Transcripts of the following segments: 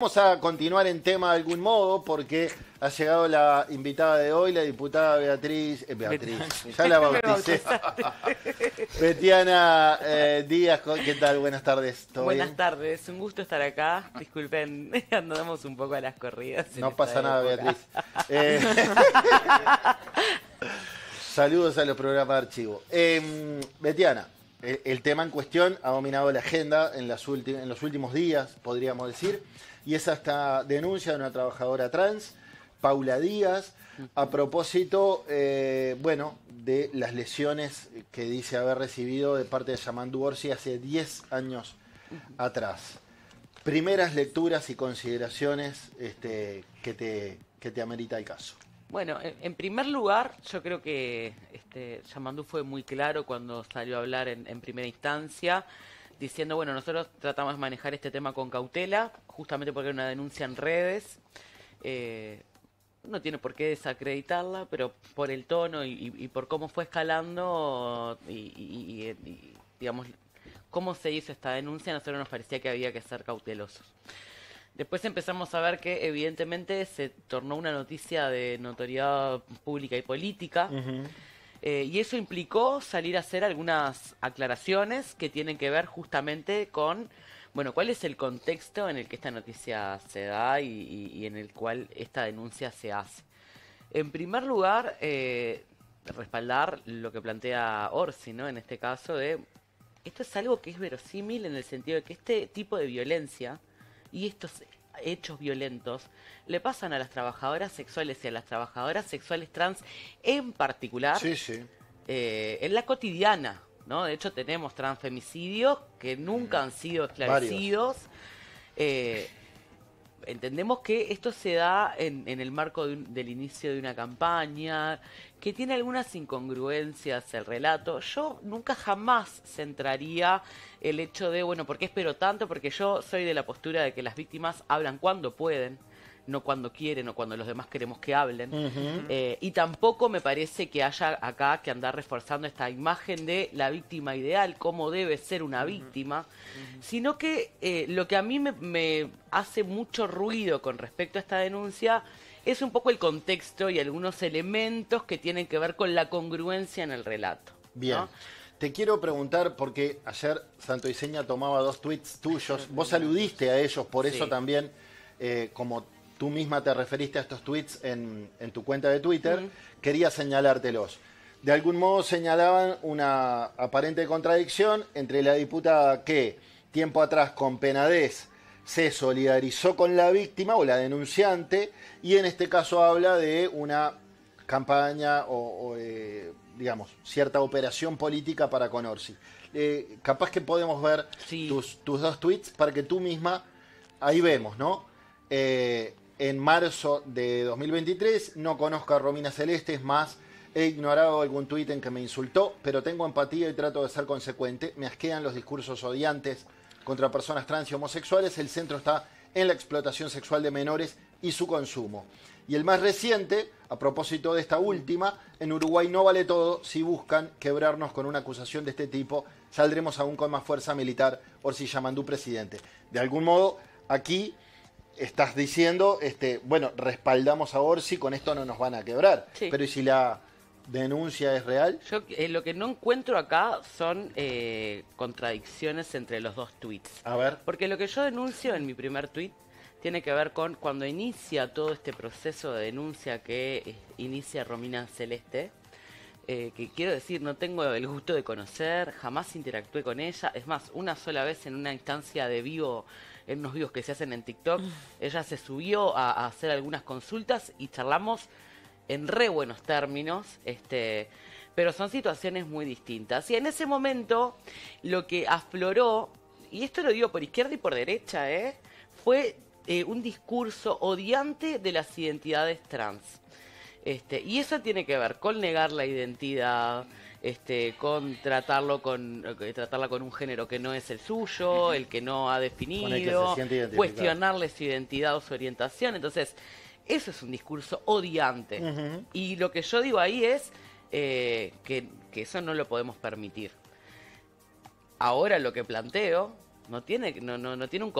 Vamos a continuar en tema de algún modo porque ha llegado la invitada de hoy, la diputada Beatriz, eh, Beatriz, ya la bauticé, Betiana eh, Díaz, ¿qué tal? Buenas tardes. Buenas tardes, un gusto estar acá. Disculpen, andamos un poco a las corridas. No pasa nada, Beatriz. Eh, saludos a los programas de archivo. Em, Betiana, el, tema en cuestión ha dominado la agenda en, las en los últimos días, podríamos decir y es hasta denuncia de una trabajadora trans, Paula Díaz, a propósito, eh, bueno, de las lesiones que dice haber recibido de parte de Yamandú Orsi hace 10 años atrás. Primeras lecturas y consideraciones este, que, te, que te amerita el caso. Bueno, en, primer lugar, yo creo que este, Yamandú fue muy claro cuando salió a hablar en primera instancia diciendo, bueno, nosotros tratamos de manejar este tema con cautela, justamente porque era una denuncia en redes. Eh, no tiene por qué desacreditarla, pero por el tono y, por cómo fue escalando y, digamos, cómo se hizo esta denuncia, nosotros nos parecía que había que ser cautelosos. Después empezamos a ver que evidentemente se tornó una noticia de notoriedad pública y política. Eh, y eso implicó salir a hacer algunas aclaraciones que tienen que ver justamente con, bueno, cuál es el contexto en el que esta noticia se da y, en el cual esta denuncia se hace. En primer lugar, eh, respaldar lo que plantea Orsi, ¿no? En este caso de, esto es algo que es verosímil en el sentido de que este tipo de violencia y estos hechos violentos le pasan a las trabajadoras sexuales y a las trabajadoras sexuales trans en particular Eh, en la cotidiana. ¿no? De hecho, tenemos transfemicidios que nunca han sido esclarecidos. Eh, entendemos que esto se da en, el marco del inicio de una campaña, que tiene algunas incongruencias el relato. Yo nunca jamás centraría el hecho de, bueno, ¿por qué espero tanto? Porque yo soy de la postura de que las víctimas hablan cuando pueden, no cuando quieren o cuando los demás queremos que hablen. Eh, y tampoco me parece que haya acá que andar reforzando esta imagen de la víctima ideal, cómo debe ser una víctima, sino que eh, lo que a mí me, hace mucho ruido con respecto a esta denuncia es un poco el contexto y algunos elementos que tienen que ver con la congruencia en el relato. Bien. Te quiero preguntar, porque ayer Santo Diseña tomaba dos tweets tuyos, vos aludiste a ellos, por eso también, eh, como tú misma te referiste a estos tweets en, tu cuenta de Twitter, quería señalártelos. De algún modo señalaban una aparente contradicción entre la diputada que tiempo atrás con Penadez se solidarizó con la víctima o la denunciante y en este caso habla de una campaña o, eh, digamos, cierta operación política para con eh, capaz que podemos ver tus, tus, dos tweets para que tú misma, ahí vemos, ¿no? Eh, en marzo de 2023. No conozco a Romina Celeste, es más, he ignorado algún tuit en que me insultó, pero tengo empatía y trato de ser consecuente. Me asquean los discursos odiantes contra personas trans y homosexuales. El centro está en la explotación sexual de menores y su consumo. Y el más reciente, a propósito de esta última, en Uruguay no vale todo. Si buscan quebrarnos con una acusación de este tipo, saldremos aún con más fuerza militar, si llaman Yamandú presidente. De algún modo, aquí estás diciendo, este, bueno, respaldamos a Orsi, con esto no nos van a quebrar. Pero ¿y si la denuncia es real? Yo eh, lo que no encuentro acá son eh, contradicciones entre los dos tweets. A ver. Porque lo que yo denuncio en mi primer tweet tiene que ver con cuando inicia todo este proceso de denuncia que eh, inicia Romina Celeste. que quiero decir, no tengo el gusto de conocer, jamás interactué con ella, es más, una sola vez en una instancia de vivo en unos videos que se hacen en TikTok. Ella se subió a, hacer algunas consultas y charlamos en re buenos términos. Este, pero son situaciones muy distintas. Y en ese momento lo que afloró, y esto lo digo por izquierda y por derecha, ¿eh? fue eh, un discurso odiante de las identidades trans. Este, y eso tiene que ver con negar la identidad, este, con con eh, tratarla con un género que no es el suyo, el que no ha definido, cuestionarle su identidad o su orientación. Entonces, eso es un discurso odiante. Y lo que yo digo ahí es eh, que eso no lo podemos permitir. Ahora lo que planteo no tiene no, no, no tiene un,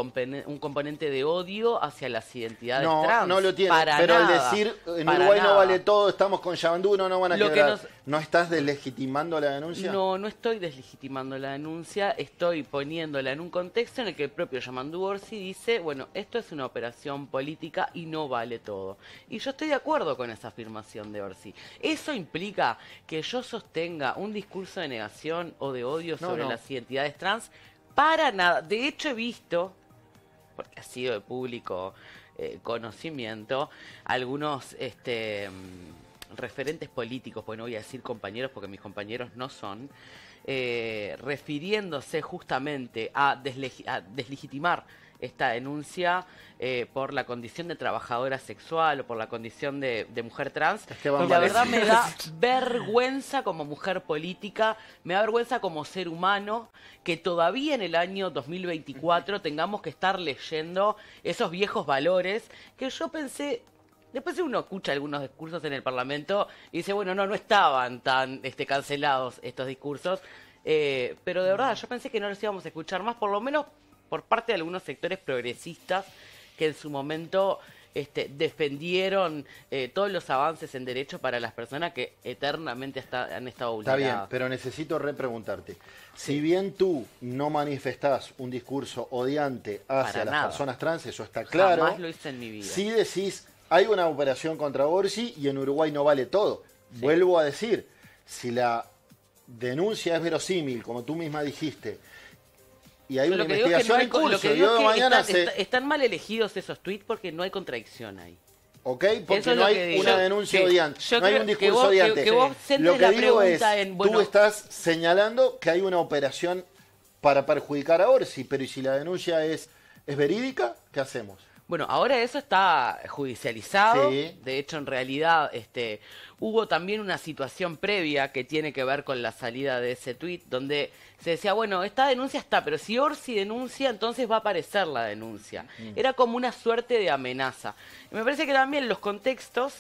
un componente de odio hacia las identidades trans. No, lo tiene. pero al decir en Uruguay no vale todo, estamos con Yamandú, no, no van a quedar. ¿No estás deslegitimando la denuncia? No, no estoy deslegitimando la denuncia, estoy poniéndola en un contexto en el que el propio Yamandú Orsi dice, bueno, esto es una operación política y no vale todo. Y yo estoy de acuerdo con esa afirmación de Orsi. Eso implica que yo sostenga un discurso de negación o de odio sobre las identidades trans para nada. De hecho, he visto, porque ha sido de público eh, conocimiento, algunos este, mm, referentes políticos, pues no voy a decir compañeros porque mis compañeros no son, eh, refiriéndose justamente a deslegitimar esta denuncia eh, por la condición de trabajadora sexual o por la condición de, mujer trans. y la verdad me da vergüenza como mujer política, me da vergüenza como ser humano que todavía en el año 2024 tengamos que estar leyendo esos viejos valores que yo pensé Después uno escucha algunos discursos en el Parlamento y dice, bueno, no, no estaban tan este, cancelados estos discursos, eh, pero de verdad yo pensé que no los íbamos a escuchar más, por lo menos por parte de algunos sectores progresistas que en su momento este, defendieron eh, todos los avances en derecho para las personas que eternamente han estado vulneradas. Está bien, pero necesito repreguntarte. Si bien tú no manifestás un discurso odiante hacia las personas trans, eso está claro. Jamás lo hice en mi vida. Si decís, hay una operación contra Borsi y en Uruguay no vale todo. Vuelvo a decir, si la denuncia es verosímil, como tú misma dijiste, y hay una investigación en curso. Están mal elegidos esos tweets porque no hay contradicción ahí. ¿Ok? Porque no hay una denuncia odiante, no hay un discurso odiante. lo que digo es, tú estás señalando que hay una operación para perjudicar a Orsi, pero ¿y si la denuncia es, es verídica? ¿Qué hacemos? Bueno, ahora eso está judicializado. De hecho, en realidad, este, Hubo también una situación previa que tiene que ver con la salida de ese tuit, donde se decía, bueno, esta denuncia está, pero si Orsi denuncia, entonces va a aparecer la denuncia. Mm. Era como una suerte de amenaza. me parece que también los contextos,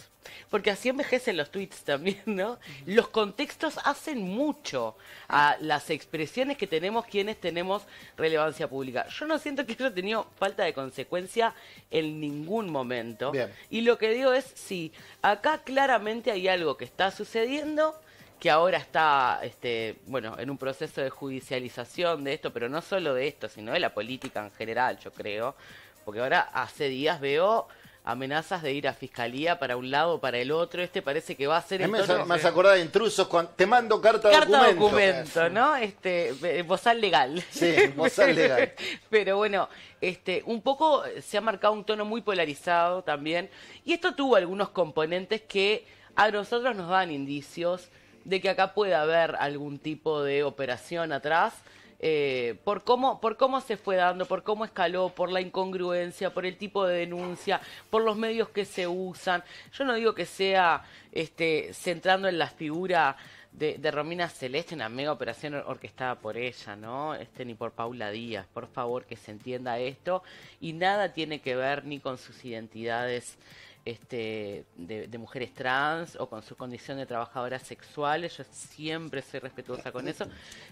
porque así envejecen los tweets también, ¿no? Los contextos hacen mucho a las expresiones que tenemos quienes tenemos relevancia pública. Yo no siento que haya tenido falta de consecuencia en ningún momento. Y lo que digo es, sí, acá claramente hay algo que está sucediendo que ahora está, este, bueno, en un proceso de judicialización de esto, pero no solo de esto, sino de la política en general, yo creo, porque ahora hace días veo amenazas de ir a fiscalía para un lado, para el otro, este parece que va a ser... me has acordado de intrusos, te mando carta, carta documento. documento ¿no? Este, eh, bozal legal. Sí, bozal legal. pero bueno, este, un poco se ha marcado un tono muy polarizado también, y esto tuvo algunos componentes que a nosotros nos dan indicios de que acá puede haber algún tipo de operación atrás. Eh, por, cómo, por cómo se fue dando, por cómo escaló, por la incongruencia, por el tipo de denuncia, por los medios que se usan. Yo no digo que sea este, centrando en la figura de, Romina Celeste una mega operación orquestada por ella, ¿no? Este, ni por Paula Díaz, por favor que se entienda esto. Y nada tiene que ver ni con sus identidades este, de, mujeres trans o con su condición de trabajadoras sexuales, yo siempre soy respetuosa con eso,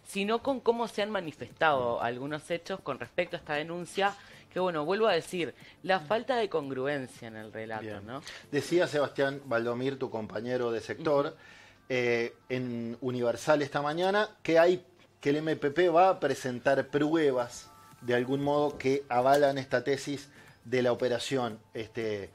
sino con cómo se han manifestado algunos hechos con respecto a esta denuncia, que bueno, vuelvo a decir, la falta de congruencia en el relato. ¿no? Decía Sebastián Valdomir, tu compañero de sector, eh, en Universal esta mañana, que hay que el MPP va a presentar pruebas de algún modo que avalan esta tesis de la operación este,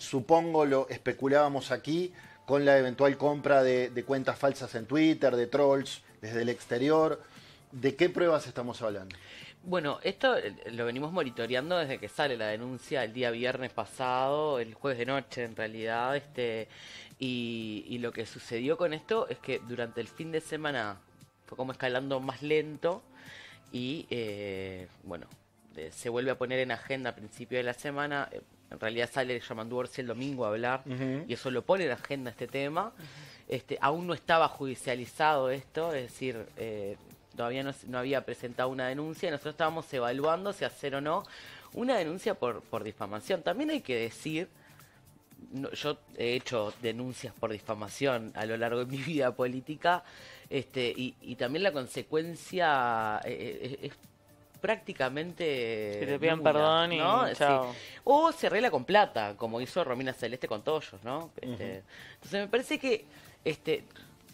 supongo lo especulábamos aquí, con la eventual compra de, cuentas falsas en Twitter, de trolls desde el exterior. ¿De qué pruebas estamos hablando? Bueno, esto eh, lo venimos monitoreando desde que sale la denuncia el día viernes pasado, el jueves de noche en realidad, este, y, lo que sucedió con esto es que durante el fin de semana fue como escalando más lento y eh, bueno, eh, se vuelve a poner en agenda a principio de la semana, en realidad sale si el domingo a hablar y eso lo pone en agenda este tema. Este, aún no estaba judicializado esto, es decir, eh, todavía no, había presentado una denuncia. y Nosotros estábamos evaluando si hacer o no una denuncia por, por difamación. También hay que decir, yo he hecho denuncias por difamación a lo largo de mi vida política este, y, también la consecuencia eh, eh, es prácticamente. se te perdón y O se arregla con plata, como hizo Romina Celeste con Toyos, ¿no? Este, entonces me parece que este,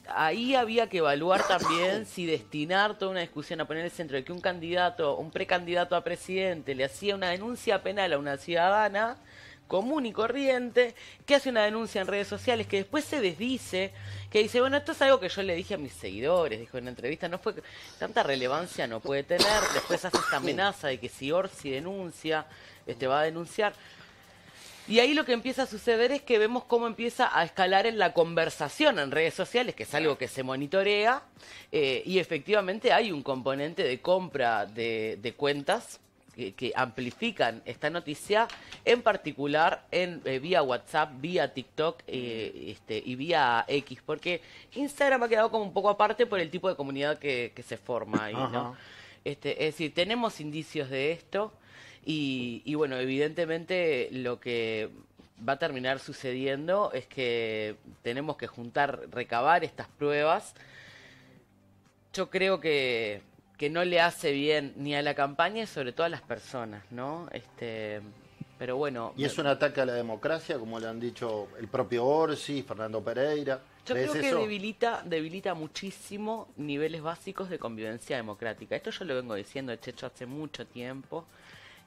ahí había que evaluar también si destinar toda una discusión a poner el centro de que un candidato, un precandidato a presidente, le hacía una denuncia penal a una ciudadana común y corriente, que hace una denuncia en redes sociales, que después se desdice, que dice, bueno, esto es algo que yo le dije a mis seguidores, dijo en una entrevista, no fue tanta relevancia no puede tener, después hace esta amenaza de que si Orsi denuncia, este va a denunciar. Y ahí lo que empieza a suceder es que vemos cómo empieza a escalar en la conversación en redes sociales, que es algo que se monitorea, eh, y efectivamente hay un componente de compra de, de cuentas que, amplifican esta noticia, en particular en eh, vía WhatsApp, vía TikTok eh, este, y vía X, porque Instagram ha quedado como un poco aparte por el tipo de comunidad que, se forma ahí, ¿no? Este, es decir, tenemos indicios de esto y bueno, evidentemente lo que va a terminar sucediendo es que tenemos que juntar, recabar estas pruebas. Yo creo que que no le hace bien ni a la campaña y sobre todo a las personas, ¿no? Este, pero bueno. Y es un ataque a la democracia, como le han dicho el propio Orsi, Fernando Pereira. Yo creo que debilita, debilita muchísimo niveles básicos de convivencia democrática. Esto yo lo vengo diciendo, Checho, hace mucho tiempo.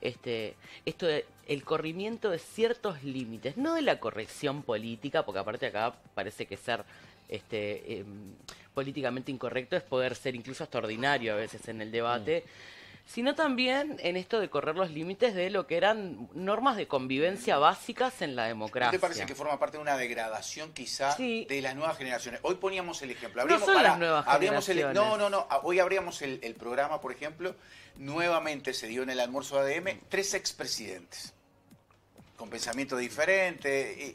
Este, esto el corrimiento de ciertos límites, no de la corrección política, porque aparte acá parece que ser este, em, políticamente incorrecto es poder ser incluso extraordinario a veces en el mm. debate. sino también en esto de correr los límites de lo que eran normas de convivencia básicas en la democracia. parece que forma parte de una degradación quizá de las nuevas generaciones? Hoy poníamos el ejemplo. no son las nuevas generaciones. el, no, no, no. Hoy abríamos el, el programa, por ejemplo, nuevamente se dio en el almuerzo de ADM tres expresidentes con pensamiento diferente,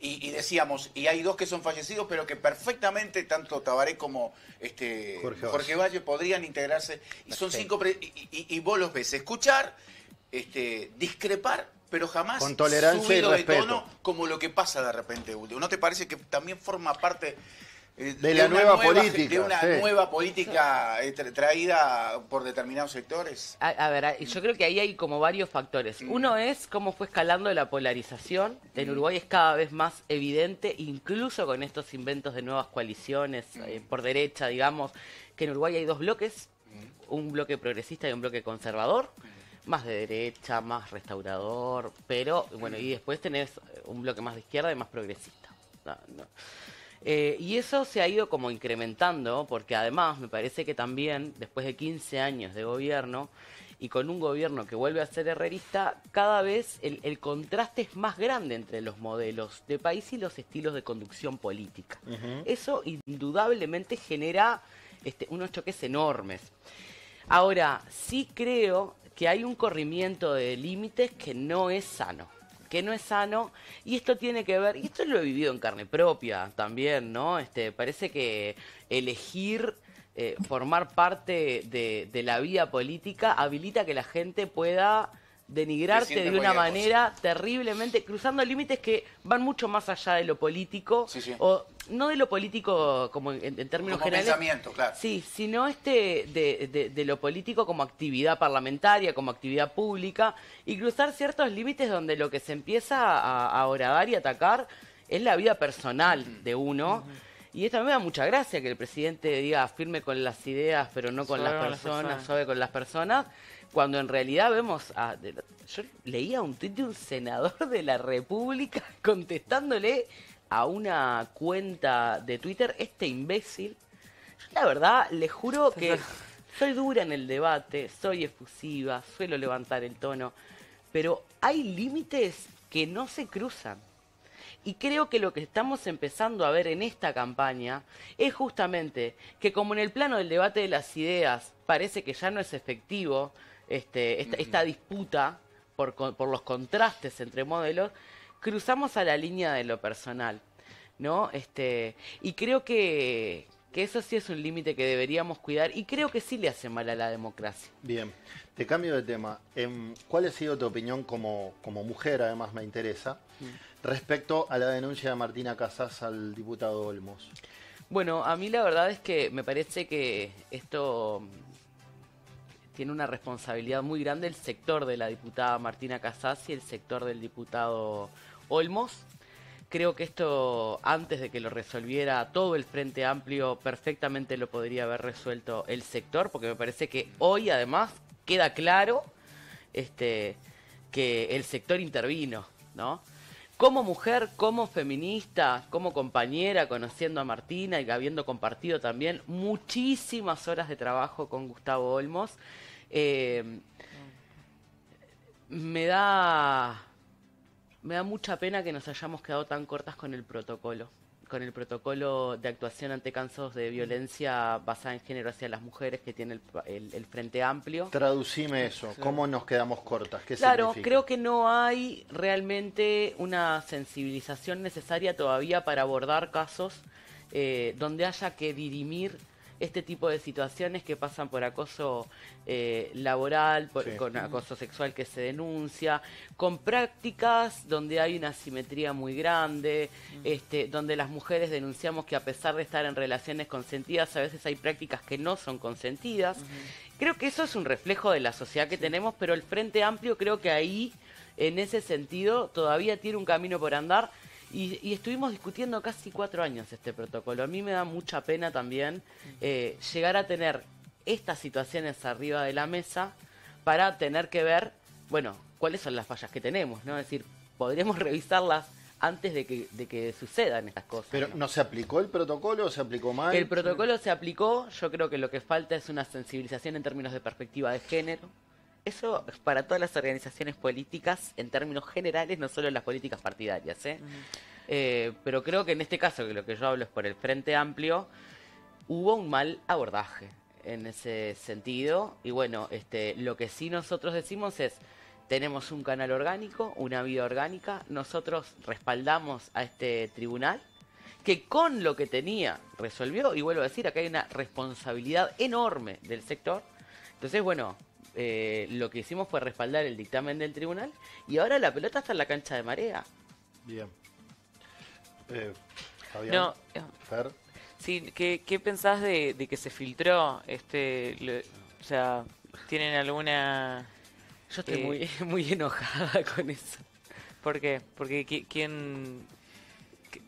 y, decíamos, y hay dos que son fallecidos, pero que perfectamente tanto Tabaré como este, Jorge, Valle podrían integrarse, y son cinco, y, vos los ves escuchar, este, discrepar, pero jamás con tolerancia subido y de tono como lo que pasa de repente, ¿No te parece que también forma parte eh, de, la nueva, política. De eh, una nueva política traída por determinados sectores. A, ver, yo creo que ahí hay como varios factores. Mm. Uno es cómo fue escalando la polarización. Mm. En Uruguay es cada vez más evidente, incluso con estos inventos de nuevas coaliciones mm. eh, por derecha, digamos, que en Uruguay hay dos bloques, un bloque progresista y un bloque conservador más de derecha, más restaurador, pero bueno, y después tenés un bloque más de izquierda y más progresista. Eh, y eso se ha ido como incrementando, porque además me parece que también, después de 15 años de gobierno, y con un gobierno que vuelve a ser herrerista, cada vez el, contraste es más grande entre los modelos de país y los estilos de conducción política. Eso indudablemente genera este, unos choques enormes. Ahora, sí creo que hay un corrimiento de límites que no es sano que no es sano y esto tiene que ver, y esto lo he vivido en carne propia también, ¿no? Este, parece que elegir eh, formar parte de, de la vida política habilita que la gente pueda denigrarte de una manera terriblemente, cruzando límites que van mucho más allá de lo político, o no de lo político como en, términos generales. Sí, sino este de, lo político como actividad parlamentaria, como actividad pública, y cruzar ciertos límites donde lo que se empieza a, a horadar y atacar es la vida personal de uno. Y esto me da mucha gracia que el presidente diga firme con las ideas, pero no con las personas, las personas, sabe con las personas cuando en realidad vemos a... yo leía un tuit de un senador de la República contestándole a una cuenta de Twitter este imbécil. Yo, la verdad, le juro que soy dura en el debate, soy efusiva, suelo levantar el tono, pero hay límites que no se cruzan. Y creo que lo que estamos empezando a ver en esta campaña es justamente que como en el plano del debate de las ideas parece que ya no es efectivo, este, esta, disputa por, por, los contrastes entre modelos, cruzamos a la línea de lo personal, ¿no? Este, y creo que, que eso sí es un límite que deberíamos cuidar y creo que sí le hace mal a la democracia. Bien, te cambio de tema. Em, ¿Cuál ha sido tu opinión como, como mujer, además me interesa, mm. respecto a la denuncia de Martina Casas al diputado Olmos? Bueno, a mí la verdad es que me parece que esto tiene una responsabilidad muy grande el sector de la diputada Martina Casas y el sector del diputado Olmos. Creo que esto, antes de que lo resolviera todo el Frente Amplio, perfectamente lo podría haber resuelto el sector, porque me parece que hoy además queda claro este, que el sector intervino, ¿no? como mujer, como feminista, como compañera, conociendo a Martina y habiendo compartido también muchísimas horas de trabajo con Gustavo Olmos, eh, me da me da mucha pena que nos hayamos quedado tan cortas con el protocolo con el protocolo de actuación ante casos de violencia basada en género hacia las mujeres que tiene el, Frente Amplio. Traducime eso, ¿cómo nos quedamos cortas? ¿Qué claro, creo que no hay realmente una sensibilización necesaria todavía para abordar casos eh, donde haya que dirimir este tipo de situaciones que pasan por acoso eh, laboral, con acoso sexual que se denuncia, con prácticas donde hay una asimetría muy grande, este, donde las mujeres denunciamos que a pesar de estar en relaciones consentidas, a veces hay prácticas que no son consentidas. Creo que eso es un reflejo de la sociedad que tenemos, pero el Frente Amplio creo que ahí, en ese sentido, todavía tiene un camino por andar y, estuvimos discutiendo casi cuatro años este protocolo. A mí me da mucha pena también eh, llegar a tener estas situaciones arriba de la mesa para tener que ver, bueno, cuáles son las fallas que tenemos, ¿no? Es decir, podremos revisarlas antes de que, sucedan estas cosas. ¿Pero ¿no? ¿no se aplicó el protocolo o se aplicó mal? El protocolo se aplicó, yo creo que lo que falta es una sensibilización en términos de perspectiva de género, eso es para todas las organizaciones políticas en términos generales, no solo las políticas partidarias. ¿eh? ¿eh? pero creo que en este caso, que lo que yo hablo es por el Frente Amplio, hubo un mal abordaje en ese sentido. Y bueno, este, lo que sí nosotros decimos es, tenemos un canal orgánico, una vida orgánica, nosotros respaldamos a este tribunal que con lo que tenía resolvió, y vuelvo a decir, acá hay una responsabilidad enorme del sector. Entonces, bueno, eh, lo que hicimos fue respaldar el dictamen del tribunal y ahora la pelota está en la cancha de marea. Bien. Eh, Sí, ¿qué, qué pensás de, que se filtró? Este, o sea, ¿tienen alguna...? Yo estoy muy, eh, muy enojada con eso. ¿Por qué? Porque ¿quién...?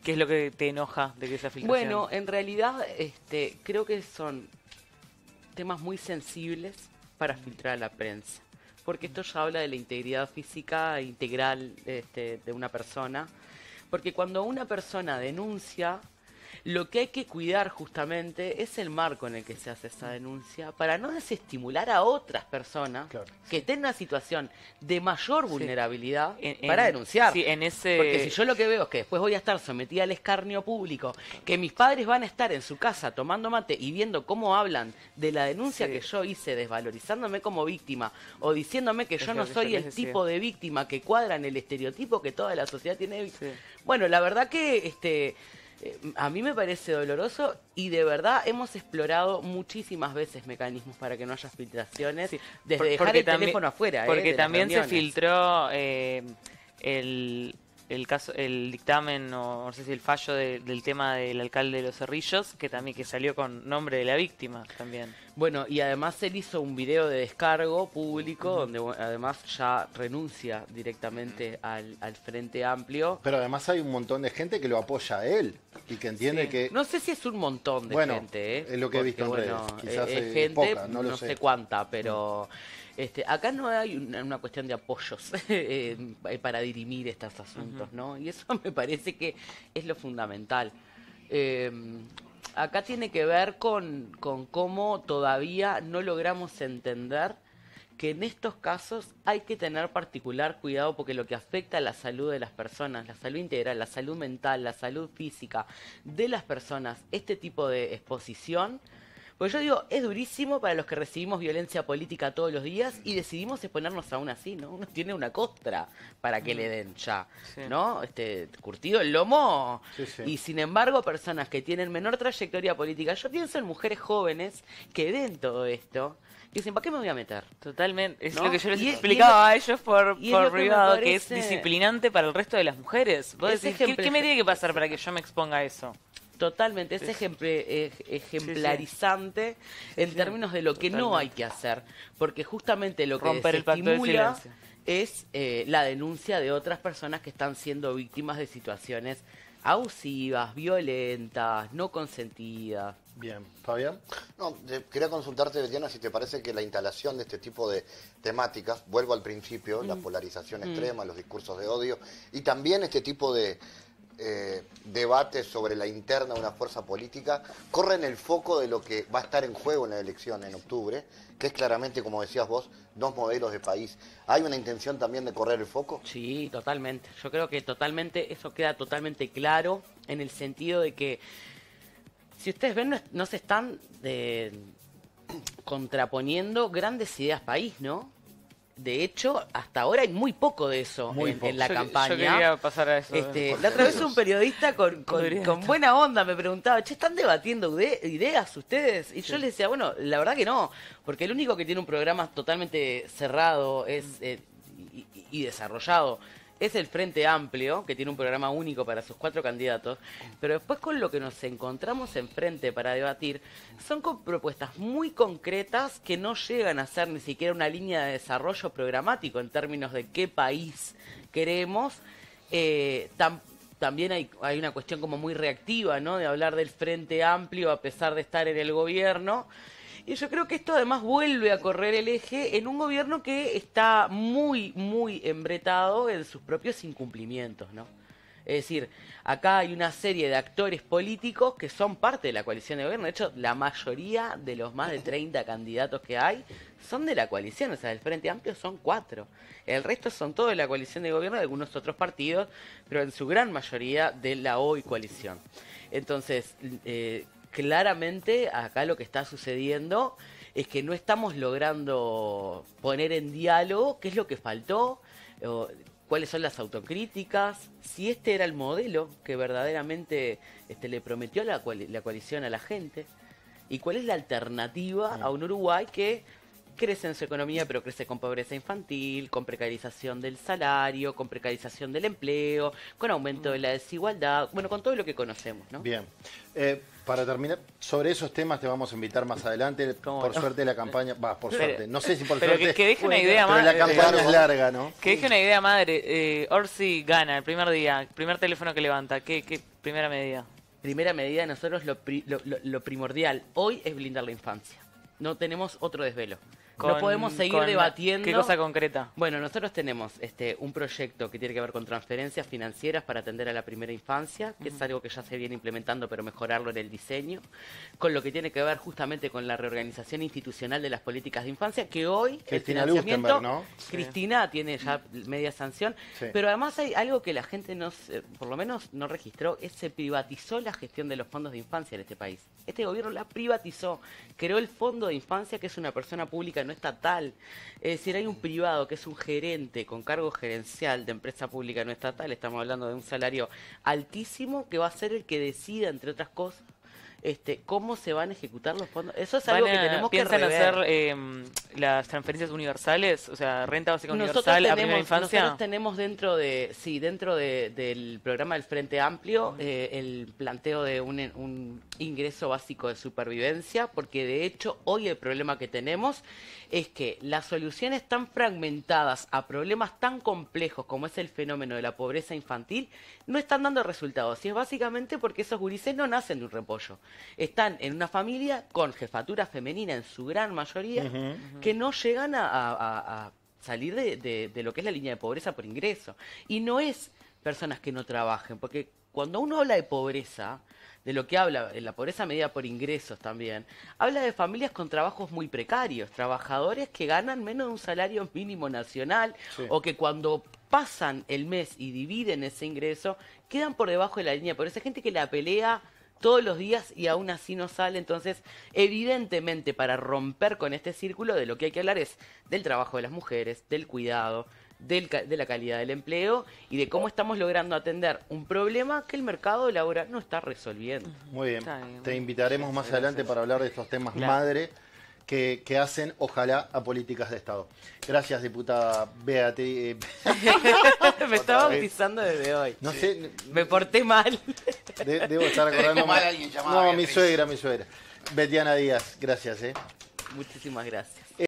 ¿Qué es lo que te enoja de que esa filtración? Bueno, en realidad este, creo que son temas muy sensibles para filtrar a la prensa. Porque esto ya habla de la integridad física integral este, de una persona. Porque cuando una persona denuncia, lo que hay que cuidar justamente es el marco en el que se hace esa denuncia para no desestimular a otras personas que estén en una situación de mayor vulnerabilidad para denunciar. Porque si yo lo que veo es que después voy a estar sometida al escarnio público, que mis padres van a estar en su casa tomando mate y viendo cómo hablan de la denuncia que yo hice, desvalorizándome como víctima o diciéndome que yo no soy el tipo de víctima que cuadra en el estereotipo que toda la sociedad tiene. Bueno, la verdad que este eh, a mí me parece doloroso y de verdad hemos explorado muchísimas veces mecanismos para que no haya filtraciones, desde dejar el también, teléfono afuera. Eh, porque también se filtró eh, el, caso, el dictamen o no sé si el fallo del tema del alcalde de Los Cerrillos, que también que salió con nombre de la víctima también. Bueno, y además él hizo un video de descargo público, donde además ya renuncia directamente al, al Frente Amplio. Pero además hay un montón de gente que lo apoya a él. No sé si es un montón de gente, ¿eh? es lo que he visto en eh, es, gente, no, sé. cuánta, pero... Este, acá no hay una, cuestión de apoyos eh, para dirimir estos asuntos, ¿no? Y eso me parece que es lo fundamental. Em, acá tiene que ver con, con cómo todavía no logramos entender que en estos casos hay que tener particular cuidado porque lo que afecta a la salud de las personas, la salud integral, la salud mental, la salud física de las personas, este tipo de exposición, pues yo digo, es durísimo para los que recibimos violencia política todos los días y decidimos exponernos aún así, ¿no? Uno tiene una costra para que le mm. den ya, ¿no? Este, curtido el lomo. Y sin embargo, personas que tienen menor trayectoria política, yo pienso en mujeres jóvenes que den todo esto dicen, ¿para qué me voy a meter? Totalmente. Es lo que yo les he explicaba a ellos por, por privado, que, es disciplinante para el resto de las mujeres. ¿Vos ¿qué, me tiene que pasar para que yo me exponga a eso? Totalmente, es, eh, ejemplarizante en términos de lo que no hay que hacer, porque justamente lo que estimula es eh, la denuncia de otras personas que están siendo víctimas de situaciones abusivas, violentas, no consentidas. Bien, Fabián. No, quería consultarte, Betiana, si te parece que la instalación de este tipo de temáticas, vuelvo al principio, la polarización mm. extrema, los discursos de odio, y también este tipo de eh, debates sobre la interna de una fuerza política, corren el foco de lo que va a estar en juego en la elección en octubre, que es claramente, como decías vos, dos modelos de país. ¿Hay una intención también de correr el foco? Sí, totalmente. Yo creo que totalmente, eso queda totalmente claro en el sentido de que si ustedes ven, no, se están de contraponiendo grandes ideas país, ¿no? De hecho, hasta ahora hay muy poco de eso en, la campaña. la otra vez un periodista con, buena onda me preguntaba, che, ¿están debatiendo ideas ustedes? Y yo le decía, bueno, la verdad que no, porque el único que tiene un programa totalmente cerrado es eh, y, desarrollado es el Frente Amplio, que tiene un programa único para sus cuatro candidatos, pero después con lo que nos encontramos enfrente para debatir, son propuestas muy concretas que no llegan a ser ni siquiera una línea de desarrollo programático en términos de qué país queremos. Eh, también hay, hay una cuestión como muy reactiva, ¿no? De hablar del Frente Amplio a pesar de estar en el gobierno. Y yo creo que esto además vuelve a correr el eje en un gobierno que está muy, muy embretado en sus propios incumplimientos, ¿no? Es decir, acá hay una serie de actores políticos que son parte de la coalición de gobierno. De hecho, la mayoría de los más de 30 candidatos que hay son de la coalición. O sea, del Frente Amplio son cuatro. El resto son todos de la coalición de gobierno de algunos otros partidos, pero en su gran mayoría de la hoy coalición. Entonces, eh, claramente acá lo que está sucediendo es que no estamos logrando poner en diálogo qué es lo que faltó, cuáles son las autocríticas, si este era el modelo que verdaderamente este, le prometió la, coalición a la gente y cuál es la alternativa a un Uruguay que crece en su economía, pero crece con pobreza infantil, con precarización del salario, con precarización del empleo, con aumento de la desigualdad, bueno, con todo lo que conocemos, ¿no? Bien. Eh, para terminar, sobre esos temas te vamos a invitar más adelante. Por suerte la campaña, va, por suerte, no sé si por suerte. Que, que deje una idea la campaña es larga, ¿no? Que deje una idea madre. Eh, Orsi gana el primer día, primer teléfono que levanta. ¿Qué, primera medida? Primera medida, nosotros lo, lo primordial hoy es blindar la infancia. No tenemos otro desvelo no podemos seguir debatiendo. ¿Qué cosa concreta? Bueno, nosotros tenemos este, un proyecto que tiene que ver con transferencias financieras para atender a la primera infancia, que es algo que ya se viene implementando, pero mejorarlo en el diseño, con lo que tiene que ver justamente con la reorganización institucional de las políticas de infancia, que hoy Cristina el ¿no? Cristina tiene ya media sanción, pero además hay algo que la gente no, por lo menos no registró, es se privatizó la gestión de los fondos de infancia en este país. Este gobierno la privatizó, creó el fondo de infancia, que es una persona pública no estatal. Es decir, hay un privado que es un gerente con cargo gerencial de empresa pública no estatal, estamos hablando de un salario altísimo que va a ser el que decida, entre otras cosas, este, cómo se van a ejecutar los fondos. Eso es algo que tenemos que rever. hacer em, las transferencias universales? O sea, renta básica universal a primera infancia. Nosotros tenemos dentro de, sí, dentro del programa del Frente Amplio eh, el planteo de un, un ingreso básico de supervivencia, porque de hecho hoy el problema que tenemos es que las soluciones tan fragmentadas a problemas tan complejos como es el fenómeno de la pobreza infantil no están dando resultados. Y es básicamente porque esos gurises no nacen de un repollo. Están en una familia con jefatura femenina en su gran mayoría que no llegan a, salir de, lo que es la línea de pobreza por ingreso. Y no es personas que no trabajen, porque cuando uno habla de pobreza, de lo que habla, la pobreza medida por ingresos también, habla de familias con trabajos muy precarios, trabajadores que ganan menos de un salario mínimo nacional o que cuando pasan el mes y dividen ese ingreso, quedan por debajo de la línea de esa gente que la pelea todos los días y aún así no sale. Entonces, evidentemente, para romper con este círculo, de lo que hay que hablar es del trabajo de las mujeres, del cuidado, del, de la calidad del empleo y de cómo estamos logrando atender un problema que el mercado la laboral no está resolviendo. Muy bien, te invitaremos más adelante para hablar de estos temas madre que, que, hacen, ojalá, a políticas de Estado. Gracias, diputada Beatriz. Me estaba bautizando desde hoy. No sé. Me porté mal. debo estar acordando mal. A alguien no, mi suegra, mi suegra. Betiana Díaz, gracias, ¿eh? Muchísimas gracias.